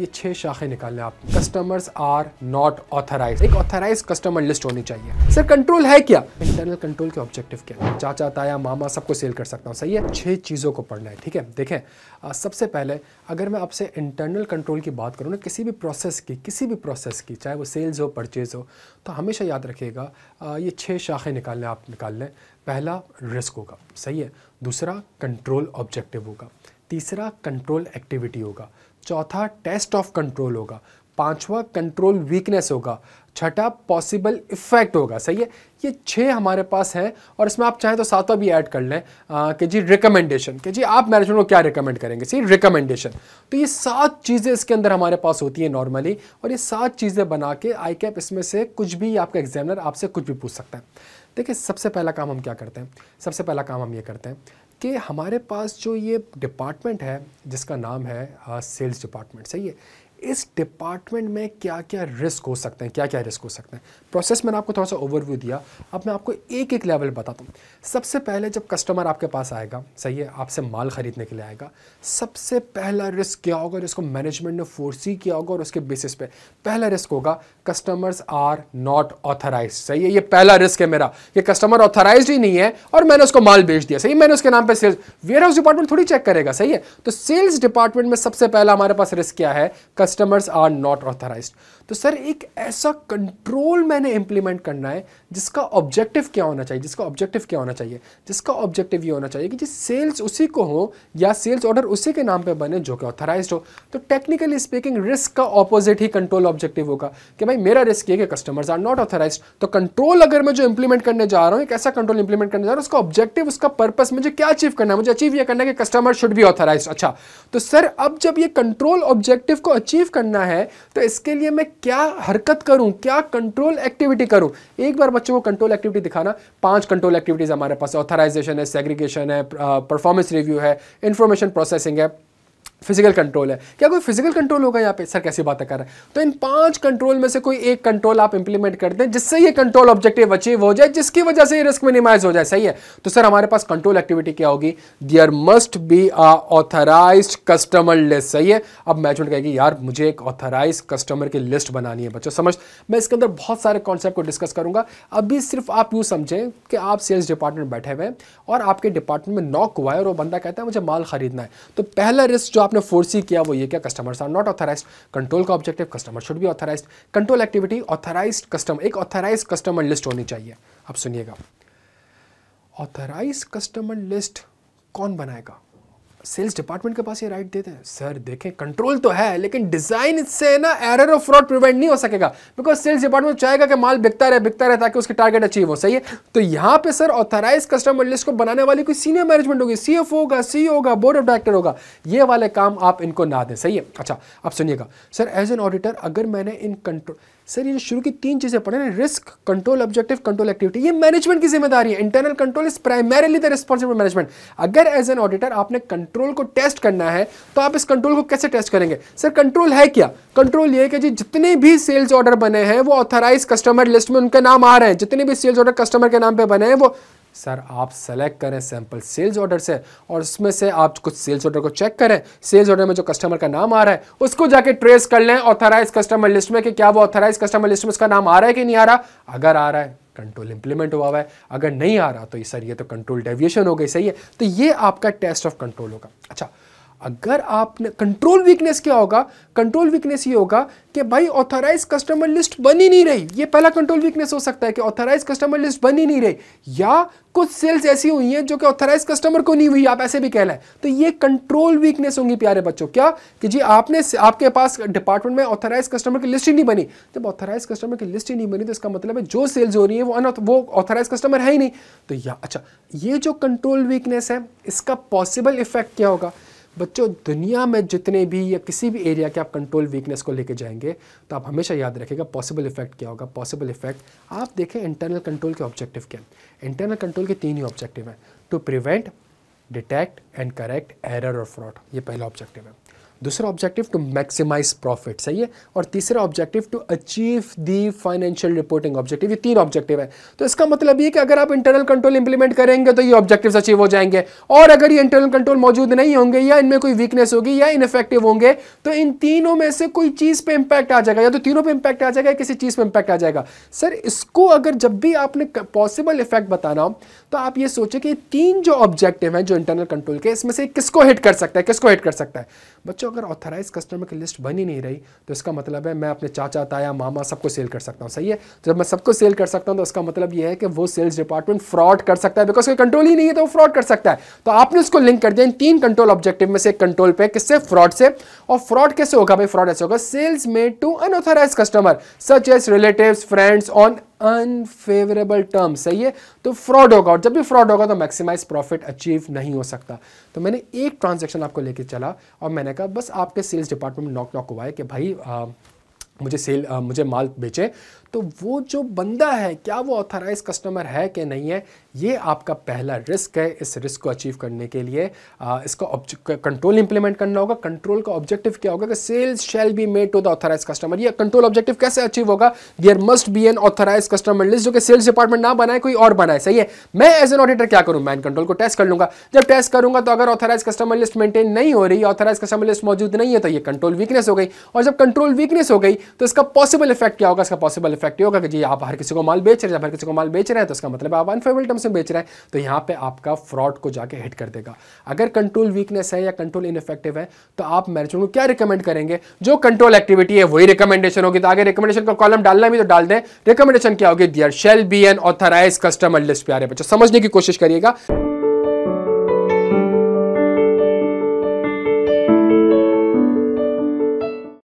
ये छह शाखें निकालने आप कस्टमर्स आर नॉट ऑथराइज एक ऑथराइज कस्टमर लिस्ट होनी चाहिए सर कंट्रोल है क्या इंटरनल कंट्रोल के ऑब्जेक्टिव क्या है चाचा ताया मामा सबको सेल कर सकता हूँ सही है छह चीज़ों को पढ़ना है ठीक है देखें सबसे पहले अगर मैं आपसे इंटरनल कंट्रोल की बात करूँ ना किसी भी प्रोसेस की किसी भी प्रोसेस की चाहे वो सेल्स हो परचेज हो तो हमेशा याद रखिएगा ये छः शाखें निकालने आप निकाल लें पहला रिस्क होगा सही है दूसरा कंट्रोल ऑब्जेक्टिव होगा तीसरा कंट्रोल एक्टिविटी होगा चौथा टेस्ट ऑफ कंट्रोल होगा पांचवा कंट्रोल वीकनेस होगा छठा पॉसिबल इफेक्ट होगा सही है ये छः हमारे पास है और इसमें आप चाहें तो सातवां भी ऐड कर लें कि जी रिकमेंडेशन कि जी आप मैनेजमेंट को क्या रिकमेंड करेंगे सही रिकमेंडेशन तो ये सात चीज़ें इसके अंदर हमारे पास होती हैं नॉर्मली और ये सात चीज़ें बना के आई कैप इसमें से कुछ भी आपका एग्जामिनर आपसे कुछ भी पूछ सकता है देखिए सबसे पहला काम हम क्या करते हैं सबसे पहला काम हम ये करते हैं कि हमारे पास जो ये डिपार्टमेंट है जिसका नाम है सेल्स uh, डिपार्टमेंट सही है इस डिपार्टमेंट में क्या क्या रिस्क हो सकते हैं क्या क्या रिस्क हो सकते हैं प्रोसेस मैंने आपको थोड़ा सा ओवरव्यू दिया अब मैं आपको एक एक लेवल बताता हूँ सबसे पहले जब कस्टमर आपके पास आएगा सही है आपसे माल ख़रीदने के लिए आएगा सबसे पहला रिस्क क्या होगा जिसको मैनेजमेंट ने फोर्सी किया होगा और उसके बेसिस पे पहला रिस्क होगा कस्टमर्स आर नॉट ऑथराइज सही है ये पहला रिस्क है मेरा कि कस्टमर ऑथराइज ही नहीं है और मैंने उसको माल बेच दिया सही मैंने उसके नाम पर सेल्स वेयर हाउस डिपार्टमेंट थोड़ी चेक करेगा सही है तो सेल्स डिपार्टमेंट में सबसे पहला हमारे पास रिस्क क्या है कस्ट कस्टमर्स आर नॉट ऑथराइज तो सर एक ऐसा कंट्रोल मैंने इंप्लीमेंट करना है जिसका ऑब्जेक्टिव क्या होना चाहिए जिसका ऑब्जेक्टिव क्या होना चाहिए जिसका ऑब्जेक्टिव ये होना चाहिए कि जिस सेल्स उसी को हो या सेल्स ऑर्डर उसी के नाम पे बने जो कि ऑथराइज हो तो टेक्निकली स्पीकिंग रिस्क का ऑपोजिट ही कंट्रोल ऑब्जेक्टिव होगा कि भाई मेरा रिस्क ये कि कस्टमर्स आर नॉट ऑथराइज तो कंट्रोल अगर मैं जो इंप्लीमेंट करने जा रहा हूँ एक ऐसा कंट्रोल इंप्लीमेंट करने जा रहा हूँ उसका ऑब्जेक्टिव उसका पर्पस मुझे क्या अचीव करना है मुझे अचीव यह करना है कि कस्टमर शुड भी ऑथराइज अच्छा तो सर अब जब ये कंट्रोल ऑब्जेक्टिव को अचीव अचीव करना है तो इसके लिए मैं क्या हरकत करूं क्या कंट्रोल एक्टिविटी करूं एक बार बच्चों को कंट्रोल एक्टिविटी दिखाना पांच कंट्रोल एक्टिविटीज़ हमारे पास ऑथराइजेशन है सेग्रीगेशन है परफॉर्मेंस रिव्यू है इंफॉर्मेशन प्रोसेसिंग है फिजिकल कंट्रोल है क्या कोई फिजिकल कंट्रोल होगा यहाँ पे सर कैसी बातें कर रहे हैं तो इन पांच कंट्रोल में से कोई एक कंट्रोल आप इंप्लीमेंट कर दें जिससे ये कंट्रोल ऑब्जेक्टिव अचीव हो जाए जिसकी वजह से ये रिस्क मिनिमाइज हो जाए सही है तो सर हमारे पास कंट्रोल एक्टिविटी क्या होगी there must be a authorise customer list सही है अब मैनेजमेंट कहेगी यार मुझे एक ऑथराइज कस्टमर की लिस्ट बनानी है बच्चों समझ मैं इसके अंदर बहुत सारे कॉन्सेप्ट को डिस्कस करूंगा अभी सिर्फ आप यूँ समझें कि आप सेल्स डिपार्टमेंट बैठे हुए हैं और आपके डिपार्टमेंट में नॉक हुआ है और वो बंदा कहता है मुझे माल खरीदना है तो पहला रिस्क जो आप आपने फोर्सी किया वो ये क्या customers are not authorise control का ऑब्जेक्टिव कस्टमर शुड भी authorise control activity authorise customer एक ऑथराइज कस्टमर लिस्ट होनी चाहिए आप सुनिएगा ऑथराइज कस्टमर लिस्ट कौन बनाएगा सेल्स डिपार्टमेंट के पास ये राइट देते हैं सर देखें कंट्रोल तो है लेकिन डिज़ाइन से ना एरर और फ्रॉड प्रिवेंट नहीं हो सकेगा बिकॉज सेल्स डिपार्टमेंट चाहेगा कि माल बिकता रहे बिकता रहे ताकि उसके टारगेट अचीव हो सही है तो यहाँ पे सर ऑथराइज कस्टमर लिस्ट को बनाने वाली कोई सीनियर मैनेजमेंट होगी सी एफ होगा सी e होगा बोर्ड ऑफ डायरेक्टर होगा ये वाले काम आप इनको ना दें सही है अच्छा आप सुनिएगा सर एज एन ऑडिटर अगर मैंने इन कंट्रोल सर ये जो शुरू की तीन चीज़ें पढ़े ना risk control objective control activity ये मैनेजमेंट की जिम्मेदारी है internal control is primarily the responsible management अगर एज एन ऑडिटर आपने कंट्रोल को टेस्ट करना है तो आप इस कंट्रोल को कैसे टेस्ट करेंगे सर कंट्रोल है क्या कंट्रोल ये कि जी जितने भी सेल्स ऑर्डर बने हैं वो ऑथराइज कस्टमर लिस्ट में उनके नाम आ रहे हैं जितने भी सेल्स ऑर्डर कस्टमर के नाम पर बने हैं वो सर आप सेलेक्ट करें सैंपल सेल्स ऑर्डर से और उसमें से आप कुछ सेल्स ऑर्डर को चेक करें सेल्स ऑर्डर में जो कस्टमर का नाम आ रहा है उसको जाके ट्रेस कर लें ऑथराइज कस्टमर लिस्ट में कि क्या वो ऑथराइज कस्टमर लिस्ट में उसका नाम आ रहा है कि नहीं आ रहा अगर आ रहा है कंट्रोल इंप्लीमेंट हुआ हुआ है अगर नहीं आ रहा तो ये सर ये तो कंट्रोल डेविएशन हो गई सही है तो ये आपका टेस्ट ऑफ कंट्रोल होगा अच्छा अगर आपने कंट्रोल वीकनेस क्या होगा कंट्रोल वीकनेस ये होगा कि भाई ऑथराइज कस्टमर लिस्ट बन ही नहीं रही ये पहला कंट्रोल वीकनेस हो सकता है कि ऑथराइज कस्टमर लिस्ट बन ही नहीं रही या कुछ सेल्स ऐसी हुई हैं जो कि ऑथराइज कस्टमर को नहीं हुई आप ऐसे भी कह लें तो ये कंट्रोल वीकनेस होंगी प्यारे बच्चों क्या कि जी आपने आपके पास डिपार्टमेंट में ऑथराइज कस्टमर की लिस्ट ही नहीं बनी जब ऑथराइज कस्टमर की लिस्ट ही नहीं बनी तो इसका मतलब है जो सेल्स हो रही है वो अन वो ऑथराइज कस्टमर है ही नहीं तो या अच्छा ये जो कंट्रोल वीकनेस है इसका पॉसिबल इफेक्ट क्या होगा बच्चों दुनिया में जितने भी या किसी भी एरिया के आप कंट्रोल वीकनेस को लेके जाएंगे तो आप हमेशा याद रखेगा पॉसिबल इफेक्ट क्या होगा पॉसिबल इफेक्ट आप देखें इंटरनल कंट्रोल के ऑब्जेक्टिव क्या है इंटरनल कंट्रोल के तीन ही ऑब्जेक्टिव हैं to prevent detect and correct error और फ्रॉड ये पहला ऑब्जेक्टिव है दूसरा ऑब्जेक्टिव टू मैक्सिमाइज प्रॉफिट सही है और तीसरा objective to achieve the financial reporting objective ये तीन ऑब्जेक्टिव है तो इसका मतलब ये कि अगर आप इंटरनल कंट्रोल इंप्लीमेंट करेंगे तो ये ऑब्जेक्टिव अचीव हो जाएंगे और अगर ये इंटरनल कंट्रोल मौजूद नहीं होंगे या इनमें कोई वीकनेस होगी या इनफेक्टिव होंगे तो इन तीनों में से कोई चीज़ पर इंपैक्ट आ जाएगा या तो तीनों पर इंपैक्ट आ जाएगा या किसी चीज़ पर इंपैक्ट आ जाएगा सर इसको अगर जब भी आपने पॉसिबल इफेक्ट बताना हो तो आप ये सोचे कि तीन जो ऑब्जेक्टिव है जो इंटरनल कंट्रोल के इसमें से किसको हिट कर सकता है किसको हिट कर सकता है बच्चों अगर ऑथराइज कस्टमर की लिस्ट बनी नहीं रही तो इसका मतलब है मैं अपने चाचा ताया मामा सबको सेल कर सकता हूँ सही है जब मैं सबको सेल कर सकता हूँ तो इसका मतलब यह है कि वो सेल्स डिपार्टमेंट फ्रॉड कर सकता है बिकॉज कोई कंट्रोल ही नहीं है तो वो फ्रॉड कर सकता है तो आपने उसको लिंक कर दिया इन तीन कंट्रोल ऑब्जेक्टिव में से एक कंट्रोल पे किससे फ्रॉड से और फ्रॉड कैसे होगा भाई फ्रॉड ऐसे होगा sales made to unauthorise customer such as relative friends on unfavourable term सही है तो फ्रॉड होगा और जब भी फ्रॉड होगा तो मैक्सिमाइज प्रॉफिट अचीव नहीं हो सकता तो मैंने एक ट्रांजेक्शन आपको लेके चला और मैंने कहा बस आपके सेल्स डिपार्टमेंट नॉक नॉक हुआ है कि भाई आ, मुझे सेल आ, मुझे माल बेचे तो वो जो बंदा है क्या वो ऑथराइज कस्टमर है कि नहीं है ये आपका पहला रिस्क है इस रिस्क को अचीव करने के लिए आ, इसका कंट्रोल इंप्लीमेंट करना होगा कंट्रोल का ऑब्जेक्टिव क्या होगा कि sales shall be made to the authorise customer ये कंट्रोल ऑब्जेक्टिव कैसे अचीव होगा there must be an authorise customer list जो कि सेल्स डिपार्टमेंट ना बनाए कोई और बनाए सही है मैं एज एन ऑडिटर क्या करूँ मैं कंट्रोल को टेस्ट कर लूँगा जब टेस्ट करूँगा तो अगर ऑथराइज कस्टमर लिस्ट मेंटेन नहीं हो रही ऑथराइज कस्टमर लिस्ट मौजूद नहीं है तो ये कंट्रोल वीकनेस हो गई और जब कंट्रोल वीकनेस हो गई तो इसका पॉसिबल इफेक्ट क्या होगा इसका पॉसिबल इफेक्ट ये होगा कि जी आप हर किसी को माल बेच रहे हैं हर किसी को माल बेच रहे हैं तो इसका मतलब आप अनफेवरेबल टर्म्स में बेच रहे हैं तो यहाँ पर आपका फ्रॉड को जाकर हिट कर देगा अगर कंट्रोल वीकनेस है या कंट्रोल इनफेक्टिव है तो आप मैनेजमेंट को क्या रिकमेंड करेंगे जो कंट्रोल एक्टिविटी है वही रिकमेंडेशन होगी तो आगे रिकमेंडेशन का कॉलम डालना भी तो डाल दें रिकमेंडेशन क्या होगी there shall be an authorise customer list प्यारे बच्चों समझने की कोशिश करिएगा